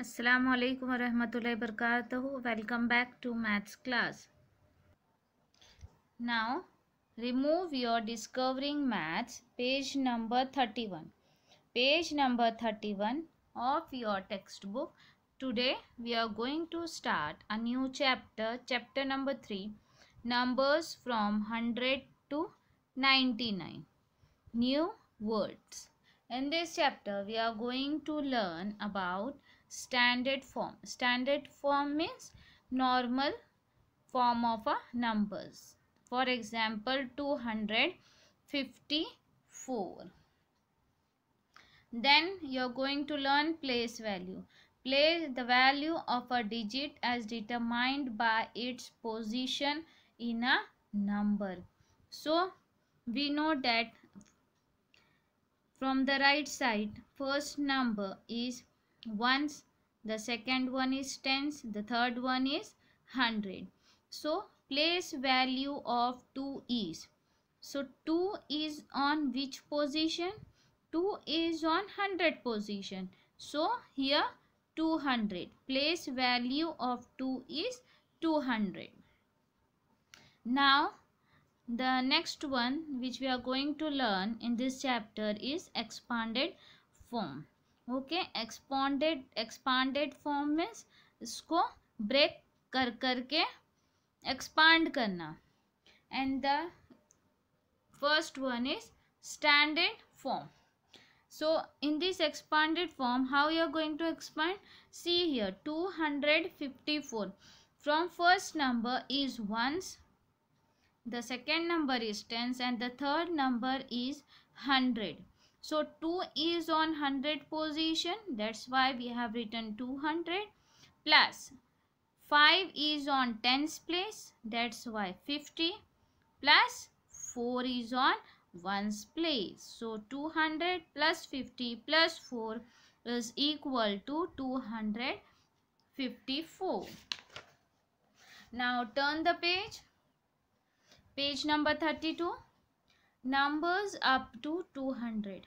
असलकम वरहमतुल्लाहि वबरकातुहू welcome back to maths class now remove your discovering maths page number 31 page number 31 of your textbook today we are going to start a new chapter chapter number 3 numbers from 100 to 99 new words in this chapter we are going to learn about standard form. Standard form means normal form of a numbers. For example, 254. Then you are going to learn place value. Place the value of a digit as determined by its position in a number. So, we know that from the right side, first number is ones the second one is tens the third one is 100 so place value of 2 is so 2 is on which position 2 is on 100 position so here 200 place value of 2 is 200 now the next one which we are going to learn in this chapter is expanded form okay expanded expanded form में इसको break कर करके expand करना and the first one is standard form so in this expanded form how you are going to expand see here two hundred fifty four from first number is ones the second number is tens and the third number is hundred So 2 is on 100 position. That's why we have written 200 plus 5 is on 10th place. That's why 50 plus 4 is on 1's place. So 200 plus 50 plus 4 is equal to 254. Now turn the page. Page number 32. Numbers up to 200.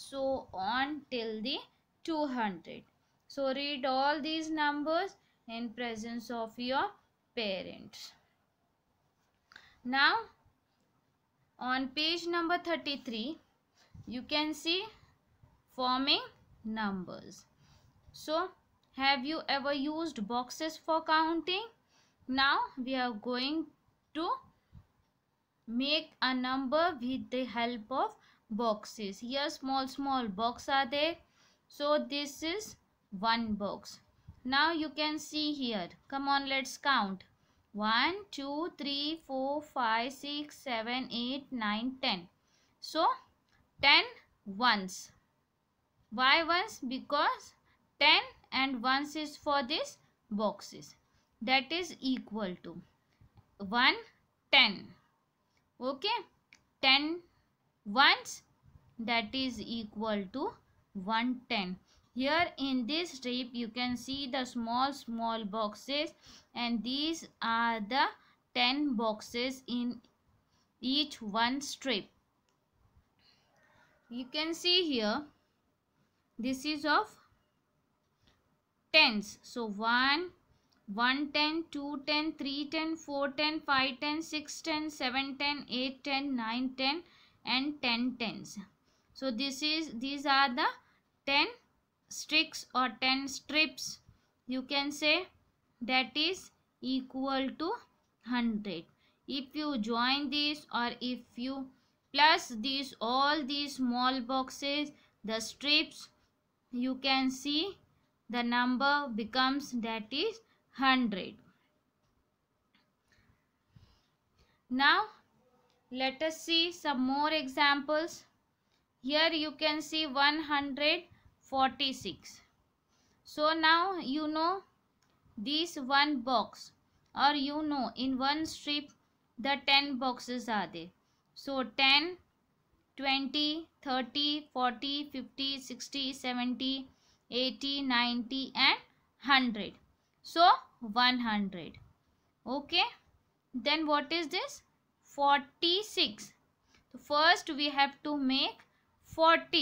so on till the 200 so read all these numbers in presence of your parents now on page number 33 you can see forming numbers so have you ever used boxes for counting now we are going to make a number with the help of boxes here small small box are there so this is one box now you can see here come on let's count 1 2 3 4 5 6 7 8 9 10 so 10 ones why ones because 10 and ones is for this boxes that is equal to 1 10 okay 10 once that is equal to 110 here in this strip you can see the small small boxes and these are the 10 boxes in each one strip you can see here this is of tens so 1 1 10 2 10 3 10 4 10 5 10 6 10 7 10 8 10 9 10 and 10 tens. So this is these are the 10 sticks or 10 strips you can say that is equal to 100. If you join these or if you plus these all these small boxes the strips you can see the number becomes that is 100. Now let us see some more examples. Here you can see 146. So now you know this one box or you know in one strip the 10 boxes are there. So 10, 20, 30, 40, 50, 60, 70, 80, 90 and 100. So 100. Okay. Then what is this? 46 so first we have to make 40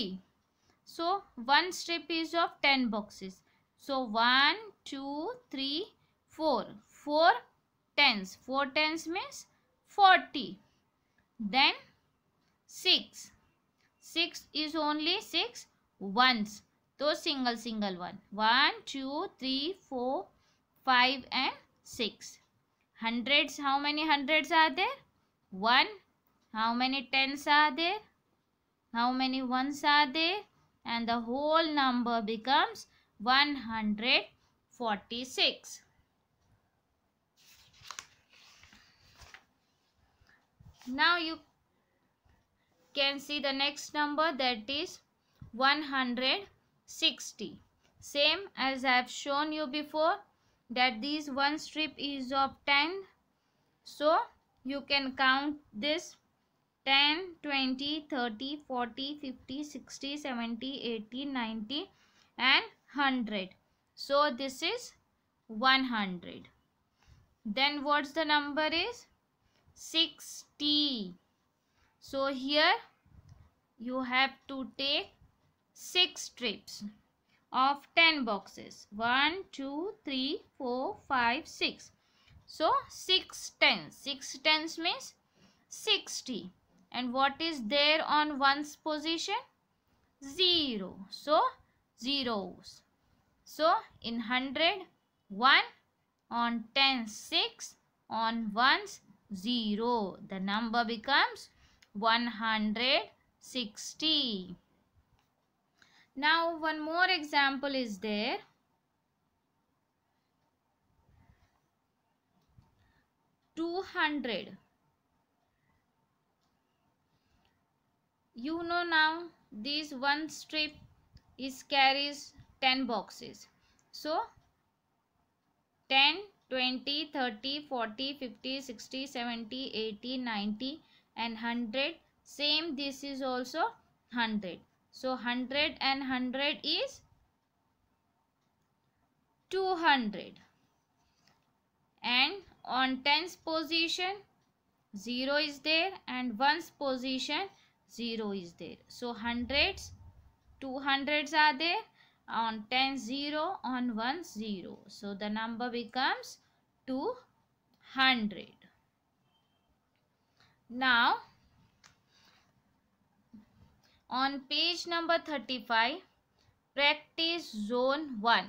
so one strip is of 10 boxes so 1 2 3 4 4 tens 4 tens means 40 then 6 6 is only 6 ones so single single one 1 2 3 4 5 and 6 hundreds how many hundreds are there 1. How many tens are there? How many ones are there? And the whole number becomes 146. Now you can see the next number that is 160. Same as I have shown you before that these one strip is of 10. So you can count this 10 20 30 40 50 60 70 80 90 and 100 so this is 100 then what's the number is 60 so here you have to take 6 strips of 10 boxes 1 2 3 4 5 6 so 6 tens. 6 tens means 60. And what is there on ones position? 0. So zeros. So in 100, 1 on ten six 6 on ones 0. The number becomes 160. Now one more example is there. 200 you know now this one strip is carries 10 boxes so 10 20 30 40 50 60 70 80 90 and 100 same this is also 100 so 100 and 100 is 200 and on tens position 0 is there and ones position 0 is there so hundreds two hundreds are there on tens 0 on ones 0 so the number becomes 200 now on page number 35 practice zone 1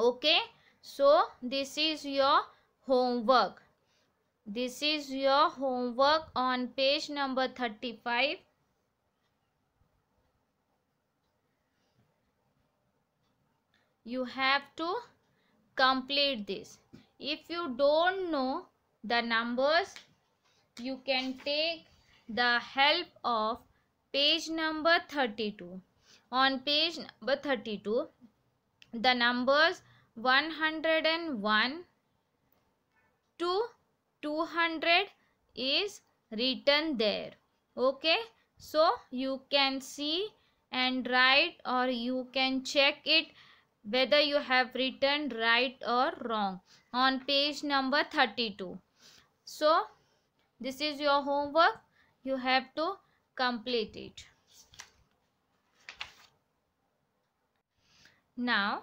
okay so this is your homework this is your homework on page number 35 you have to complete this if you don't know the numbers you can take the help of page number 32 on page number 32 the numbers 101 to 200 is written there okay so you can see and write or you can check it whether you have written right or wrong on page number 32 so this is your homework you have to complete it now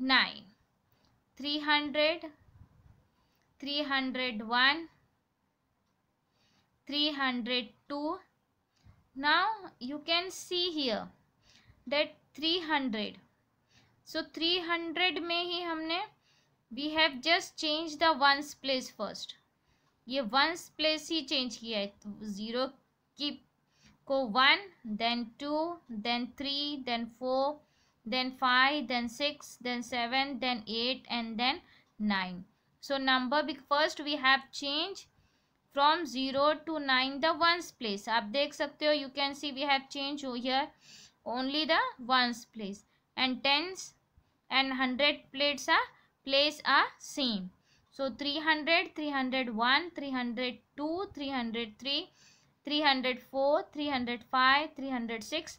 nine three hundred three hundred one three hundred two now you can see here that three hundred so three hundred में ही हमने we have just change the ones place first ये ones place ही change किया है zero तो की को one then two then three then four then 5 then 6 then 7 then 8 and then 9 so number first we have change from 0 to 9 the ones place आप देख सकते you can see we have changed here only the ones place and tens and 100 plates are place are same so 300 301 302 303 304 305 306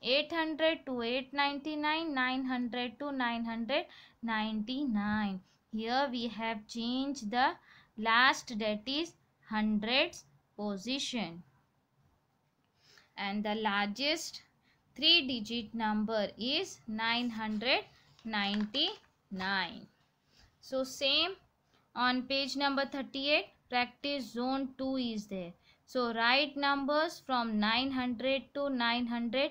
800 to 899 900 to 999 here we have changed the last that is hundreds position and the largest three digit number is 999 so same on page number 38 practice zone 2 is there so write numbers from 900 to 900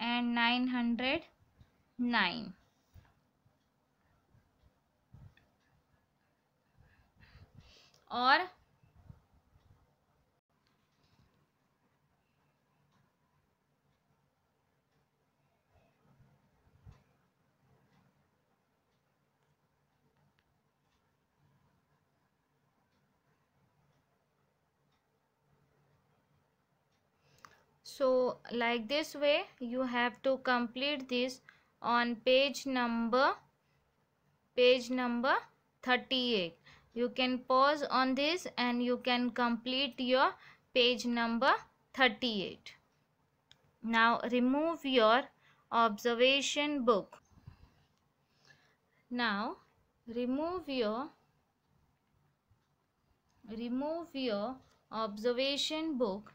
and 909 और so like this way you have to complete this on page number page number 38 you can pause on this and you can complete your page number 38 now remove your observation book now remove your remove your observation book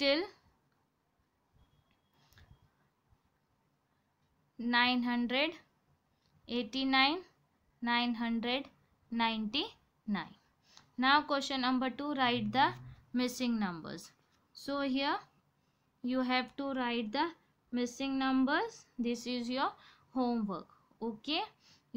till 989 999 now question number 2 write the missing numbers so here you have to write the missing numbers this is your homework okay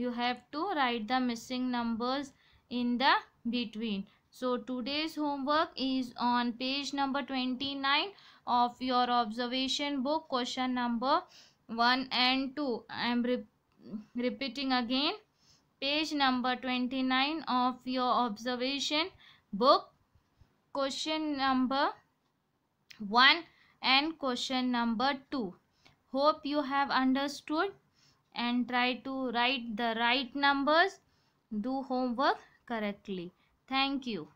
you have to write the missing numbers in the between so today's homework is on page number 29 of your observation book question number 1 and 2. I am re repeating again page number 29 of your observation book question number 1 and question number 2. Hope you have understood and try to write the right numbers. Do homework correctly. Thank you.